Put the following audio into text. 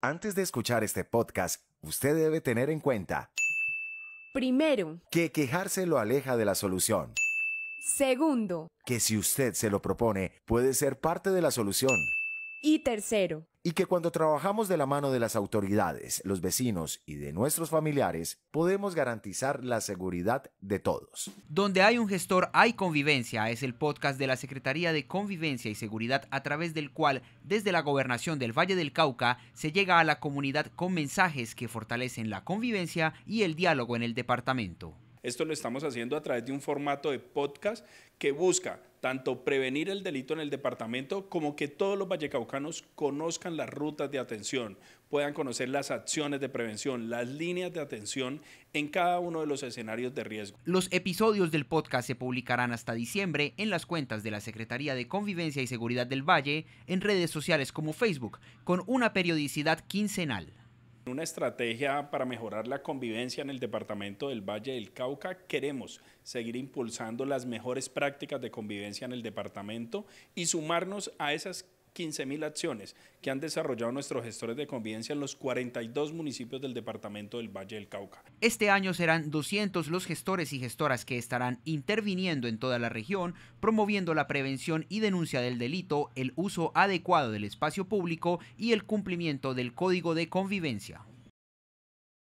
Antes de escuchar este podcast, usted debe tener en cuenta. Primero, que quejarse lo aleja de la solución. Segundo, que si usted se lo propone, puede ser parte de la solución. Y tercero, y que cuando trabajamos de la mano de las autoridades, los vecinos y de nuestros familiares, podemos garantizar la seguridad de todos. Donde hay un gestor hay convivencia es el podcast de la Secretaría de Convivencia y Seguridad a través del cual desde la gobernación del Valle del Cauca se llega a la comunidad con mensajes que fortalecen la convivencia y el diálogo en el departamento. Esto lo estamos haciendo a través de un formato de podcast que busca tanto prevenir el delito en el departamento como que todos los vallecaucanos conozcan las rutas de atención, puedan conocer las acciones de prevención, las líneas de atención en cada uno de los escenarios de riesgo. Los episodios del podcast se publicarán hasta diciembre en las cuentas de la Secretaría de Convivencia y Seguridad del Valle, en redes sociales como Facebook, con una periodicidad quincenal. Una estrategia para mejorar la convivencia en el departamento del Valle del Cauca, queremos seguir impulsando las mejores prácticas de convivencia en el departamento y sumarnos a esas 15.000 acciones que han desarrollado nuestros gestores de convivencia en los 42 municipios del departamento del Valle del Cauca. Este año serán 200 los gestores y gestoras que estarán interviniendo en toda la región, promoviendo la prevención y denuncia del delito, el uso adecuado del espacio público y el cumplimiento del Código de Convivencia.